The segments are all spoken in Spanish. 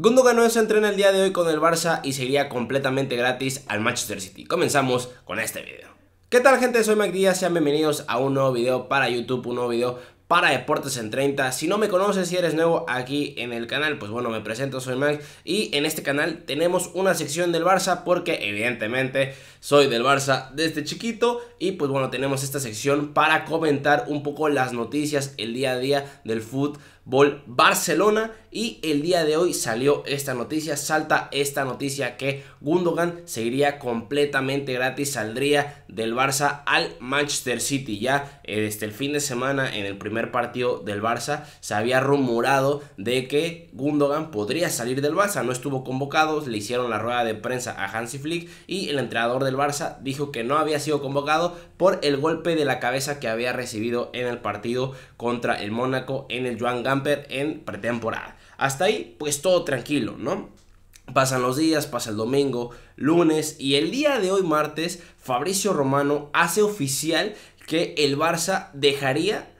Gundogan no se entrena el día de hoy con el Barça y sería completamente gratis al Manchester City. Comenzamos con este video. ¿Qué tal gente? Soy Mac Díaz, sean bienvenidos a un nuevo video para YouTube, un nuevo video para Deportes en 30. Si no me conoces, si eres nuevo aquí en el canal, pues bueno, me presento, soy Mac Y en este canal tenemos una sección del Barça porque evidentemente soy del Barça desde chiquito y pues bueno, tenemos esta sección para comentar un poco las noticias el día a día del fútbol Barcelona y el día de hoy salió esta noticia, salta esta noticia que Gundogan seguiría completamente gratis, saldría del Barça al Manchester City. Ya eh, desde el fin de semana en el primer partido del Barça se había rumorado de que Gundogan podría salir del Barça, no estuvo convocado, le hicieron la rueda de prensa a Hansi Flick y el entrenador de el Barça dijo que no había sido convocado por el golpe de la cabeza que había recibido en el partido contra el Mónaco en el Joan Gamper en pretemporada. Hasta ahí, pues todo tranquilo, ¿no? Pasan los días, pasa el domingo, lunes y el día de hoy martes, Fabricio Romano hace oficial que el Barça dejaría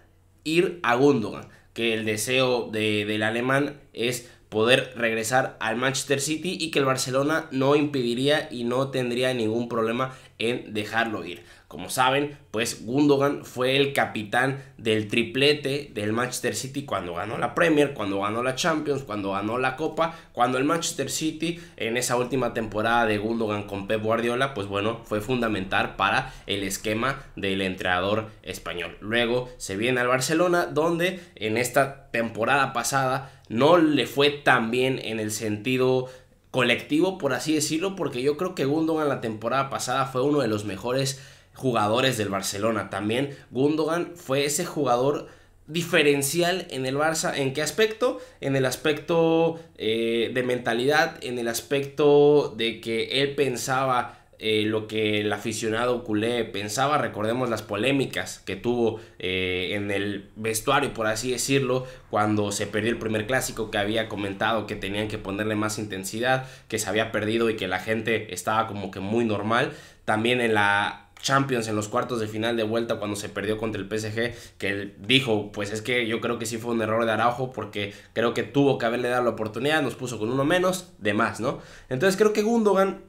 ir a Gundogan, que el deseo del alemán es poder regresar al Manchester City y que el Barcelona no impediría y no tendría ningún problema en dejarlo ir. Como saben, pues Gundogan fue el capitán del triplete del Manchester City cuando ganó la Premier, cuando ganó la Champions, cuando ganó la Copa, cuando el Manchester City en esa última temporada de Gundogan con Pep Guardiola, pues bueno, fue fundamental para el esquema del entrenador español. Luego se viene al Barcelona, donde en esta temporada pasada no le fue tan bien en el sentido colectivo, por así decirlo, porque yo creo que Gundogan la temporada pasada fue uno de los mejores jugadores del Barcelona. También Gundogan fue ese jugador diferencial en el Barça. ¿En qué aspecto? En el aspecto eh, de mentalidad, en el aspecto de que él pensaba eh, lo que el aficionado culé pensaba. Recordemos las polémicas que tuvo eh, en el vestuario, por así decirlo, cuando se perdió el primer clásico que había comentado que tenían que ponerle más intensidad, que se había perdido y que la gente estaba como que muy normal. También en la Champions en los cuartos de final de vuelta cuando se perdió contra el PSG, que él dijo, pues es que yo creo que sí fue un error de Araujo porque creo que tuvo que haberle dado la oportunidad, nos puso con uno menos, de más, ¿no? Entonces creo que Gundogan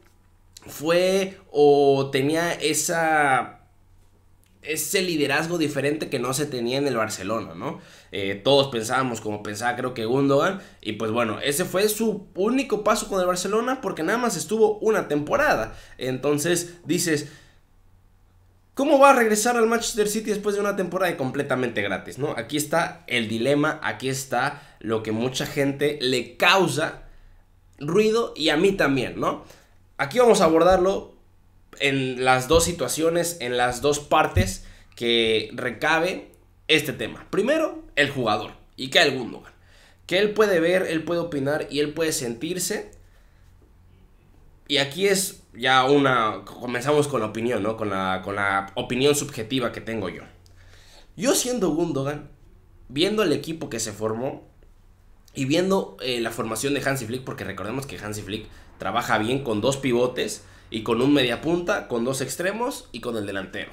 fue o tenía esa ese liderazgo diferente que no se tenía en el Barcelona, ¿no? Eh, todos pensábamos como pensaba creo que Gundogan y pues bueno, ese fue su único paso con el Barcelona porque nada más estuvo una temporada. Entonces dices, ¿cómo va a regresar al Manchester City después de una temporada completamente gratis, ¿no? Aquí está el dilema, aquí está lo que mucha gente le causa ruido y a mí también, ¿no? Aquí vamos a abordarlo en las dos situaciones, en las dos partes que recabe este tema. Primero, el jugador, y que el Gundogan? que él puede ver, él puede opinar y él puede sentirse. Y aquí es ya una, comenzamos con la opinión, ¿no? Con la, con la opinión subjetiva que tengo yo. Yo siendo Gundogan, viendo el equipo que se formó y viendo eh, la formación de Hansi Flick, porque recordemos que Hansi Flick trabaja bien con dos pivotes y con un mediapunta, con dos extremos y con el delantero.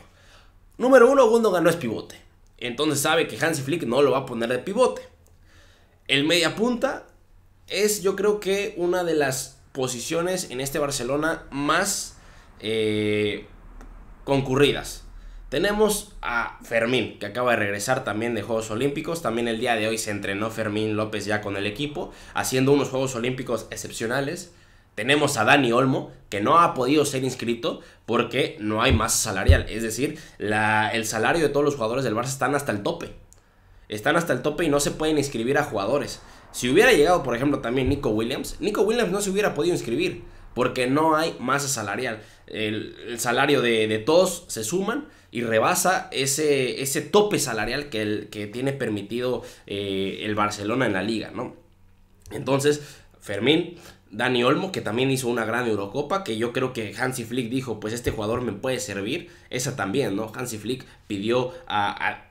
Número uno, Gundogan no es pivote. Entonces sabe que Hansi Flick no lo va a poner de pivote. El mediapunta es yo creo que una de las posiciones en este Barcelona más eh, concurridas. Tenemos a Fermín, que acaba de regresar también de Juegos Olímpicos. También el día de hoy se entrenó Fermín López ya con el equipo, haciendo unos Juegos Olímpicos excepcionales. Tenemos a Dani Olmo, que no ha podido ser inscrito porque no hay masa salarial. Es decir, el salario de todos los jugadores del Barça están hasta el tope. Están hasta el tope y no se pueden inscribir a jugadores. Si hubiera llegado, por ejemplo, también Nico Williams, Nico Williams no se hubiera podido inscribir porque no hay masa salarial. El, salario de, todos se suman y rebasa ese, ese tope salarial que, que tiene permitido eh, el Barcelona en la liga, ¿no? Entonces, Fermín Dani Olmo, que también hizo una gran Eurocopa, que yo creo que Hansi Flick dijo, pues este jugador me puede servir, esa también, ¿no? Hansi Flick pidió a...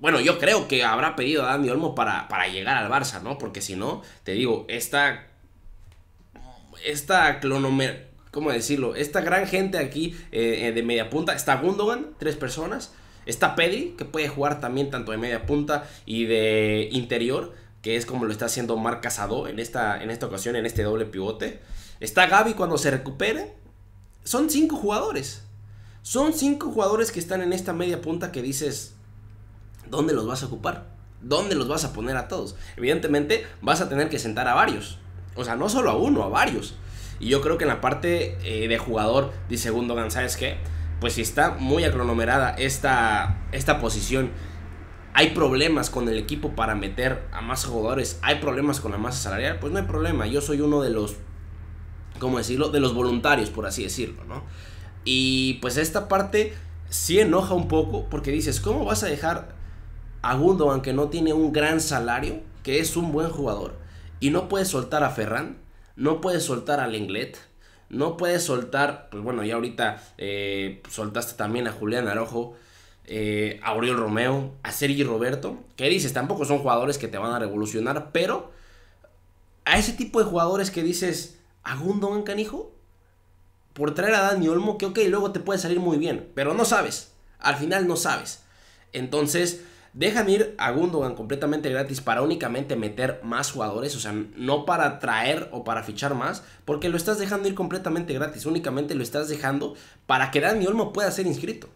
bueno, yo creo que habrá pedido a Dani Olmo para, para llegar al Barça, ¿no? Porque si no, te digo, esta... Esta clonomer... ¿Cómo decirlo? Esta gran gente aquí eh, eh, de media punta, está Gundogan, tres personas, está Pedri, que puede jugar también tanto de media punta y de interior, que es como lo está haciendo Marc Casado en esta, en esta ocasión, en este doble pivote. Está Gaby cuando se recupere. Son cinco jugadores. Son cinco jugadores que están en esta media punta que dices, ¿dónde los vas a ocupar? ¿Dónde los vas a poner a todos? Evidentemente vas a tener que sentar a varios. O sea, no solo a uno, a varios. Y yo creo que en la parte eh, de jugador, segundo Gundogan, es que Pues si está muy aclonomerada esta, esta posición hay problemas con el equipo para meter a más jugadores, hay problemas con la masa salarial, pues no hay problema. Yo soy uno de los, ¿cómo decirlo? De los voluntarios, por así decirlo, ¿no? Y pues esta parte sí enoja un poco porque dices, ¿cómo vas a dejar a Gundo, aunque no tiene un gran salario, que es un buen jugador, y no puedes soltar a Ferran, no puedes soltar a Lenglet, no puedes soltar, pues bueno, ya ahorita eh, soltaste también a Julián Arojo, eh, a Oriol Romeo, a Sergi Roberto, ¿Qué dices, tampoco son jugadores que te van a revolucionar, pero a ese tipo de jugadores que dices, a Gundogan canijo, por traer a Dani Olmo, que ok, luego te puede salir muy bien, pero no sabes, al final no sabes. Entonces, dejan ir a Gundogan completamente gratis para únicamente meter más jugadores, o sea, no para traer o para fichar más, porque lo estás dejando ir completamente gratis, únicamente lo estás dejando para que Dani Olmo pueda ser inscrito.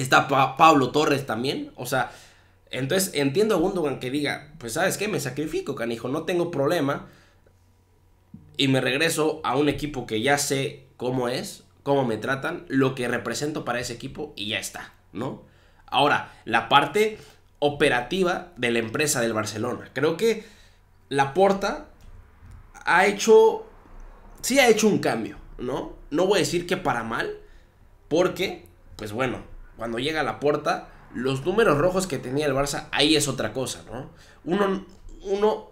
Está Pablo Torres también. O sea, entonces entiendo a Gundogan que diga, pues sabes qué, me sacrifico, canijo, no tengo problema. Y me regreso a un equipo que ya sé cómo es, cómo me tratan, lo que represento para ese equipo y ya está, ¿no? Ahora, la parte operativa de la empresa del Barcelona. Creo que la porta ha hecho, sí ha hecho un cambio, ¿no? No voy a decir que para mal, porque, pues bueno, cuando llega la puerta, los números rojos que tenía el Barça, ahí es otra cosa, ¿no? Uno, uno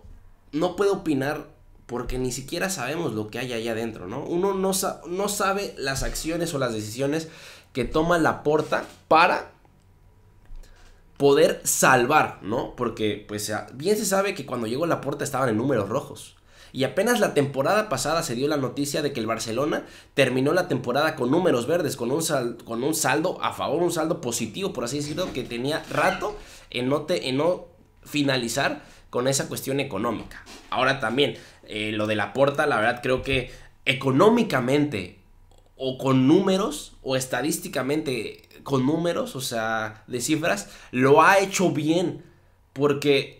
no puede opinar porque ni siquiera sabemos lo que hay allá adentro, ¿no? Uno no, no sabe las acciones o las decisiones que toma la puerta para poder salvar, ¿no? Porque pues bien se sabe que cuando llegó la puerta estaban en números rojos. Y apenas la temporada pasada se dio la noticia de que el Barcelona terminó la temporada con números verdes, con un, con un saldo a favor, un saldo positivo, por así decirlo, que tenía rato en no, en no finalizar con esa cuestión económica. Ahora también, eh, lo de la porta, la verdad creo que económicamente o con números o estadísticamente con números, o sea, de cifras, lo ha hecho bien. Porque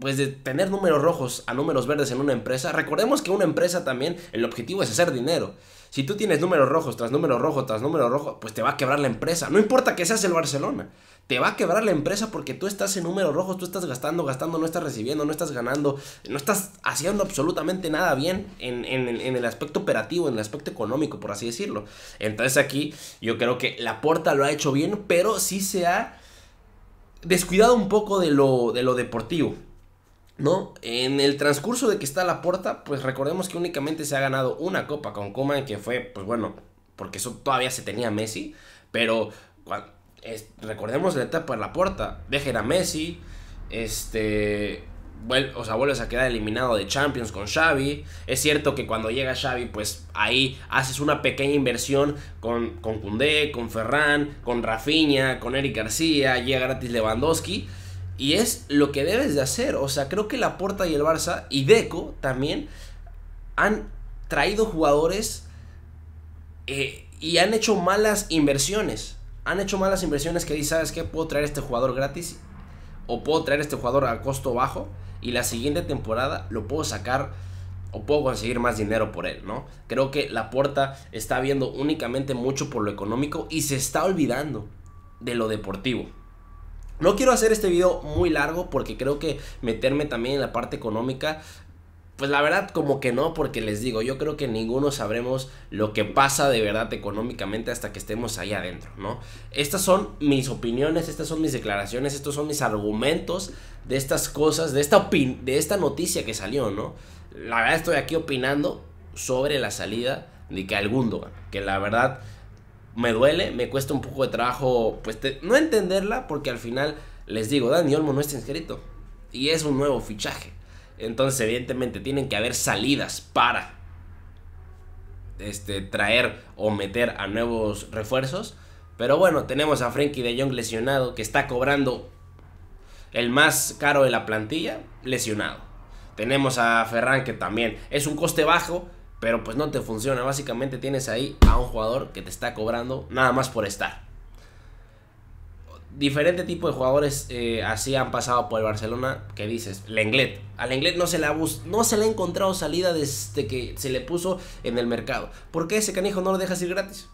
pues de tener números rojos a números verdes en una empresa, recordemos que una empresa también el objetivo es hacer dinero. Si tú tienes números rojos tras números rojos, tras números rojos pues te va a quebrar la empresa. No importa que seas el Barcelona, te va a quebrar la empresa porque tú estás en números rojos, tú estás gastando, gastando, no estás recibiendo, no estás ganando, no estás haciendo absolutamente nada bien en, el aspecto operativo, en el aspecto económico, por así decirlo. Entonces aquí yo creo que la puerta lo ha hecho bien, pero sí se ha descuidado un poco de lo, de lo deportivo. ¿no? En el transcurso de que está la puerta, pues recordemos que únicamente se ha ganado una copa con Kuman que fue, pues bueno, porque eso todavía se tenía Messi, pero recordemos la etapa de la puerta, dejen a Messi, este... o sea, vuelves a quedar eliminado de Champions con Xavi. Es cierto que cuando llega Xavi, pues ahí haces una pequeña inversión con, con con Ferran, con Rafinha, con Eric García, llega gratis Lewandowski. Y es lo que debes de hacer. O sea, creo que la Porta y el Barça y Deco también han traído jugadores eh, y han hecho malas inversiones. Han hecho malas inversiones que dicen, ¿sabes qué? Puedo traer este jugador gratis o puedo traer este jugador a costo bajo y la siguiente temporada lo puedo sacar o puedo conseguir más dinero por él, ¿no? Creo que la Laporta está viendo únicamente mucho por lo económico y se está olvidando de lo deportivo. No quiero hacer este video muy largo porque creo que meterme también en la parte económica pues la verdad como que no, porque les digo, yo creo que ninguno sabremos lo que pasa de verdad económicamente hasta que estemos ahí adentro, ¿no? Estas son mis opiniones, estas son mis declaraciones, estos son mis argumentos de estas cosas, de esta, de esta noticia que salió, ¿no? La verdad estoy aquí opinando sobre la salida de que que la verdad me duele, me cuesta un poco de trabajo, pues no entenderla, porque al final les digo, Dani Olmo no está inscrito y es un nuevo fichaje. Entonces, evidentemente, tienen que haber salidas para este, traer o meter a nuevos refuerzos. Pero bueno, tenemos a Frankie de Jong lesionado, que está cobrando el más caro de la plantilla, lesionado. Tenemos a Ferran, que también es un coste bajo, pero pues no te funciona. Básicamente tienes ahí a un jugador que te está cobrando nada más por estar. Diferente tipo de jugadores eh, así han pasado por el Barcelona. Que dices, Lenglet. A Lenglet no se, le no se le ha encontrado salida desde que se le puso en el mercado. ¿Por qué ese canijo no lo dejas ir gratis?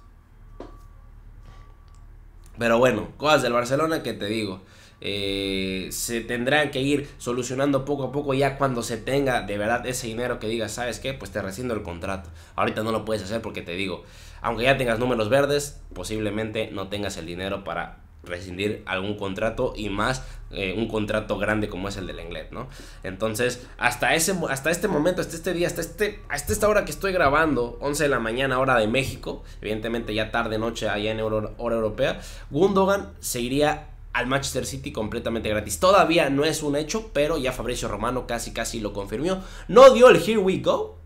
Pero bueno, cosas del Barcelona que te digo. Eh, se tendrán que ir solucionando poco a poco ya cuando se tenga de verdad ese dinero que digas, ¿sabes qué? Pues te rescindo el contrato. Ahorita no lo puedes hacer porque te digo, aunque ya tengas números verdes, posiblemente no tengas el dinero para rescindir algún contrato y más eh, un contrato grande como es el del Englet, ¿no? Entonces, hasta, ese, hasta este momento, hasta este día, hasta, este, esta hora que estoy grabando, 11 de la mañana, hora de México, evidentemente ya tarde, noche, allá en hora europea, Gundogan se iría al Manchester City completamente gratis. Todavía no es un hecho, pero ya Fabricio Romano casi casi lo confirmó. No dio el Here We Go,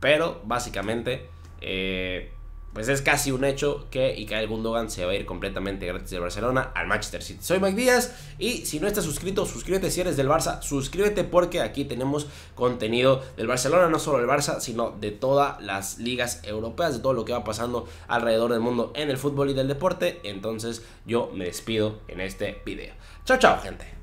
pero básicamente... Eh, pues es casi un hecho que Ikael Gundogan se va a ir completamente gratis de Barcelona al Manchester City. Soy Mike Díaz y si no estás suscrito, suscríbete si eres del Barça, suscríbete porque aquí tenemos contenido del Barcelona, no solo del Barça, sino de todas las ligas europeas, de todo lo que va pasando alrededor del mundo en el fútbol y del deporte. Entonces yo me despido en este video. Chao, chao, gente.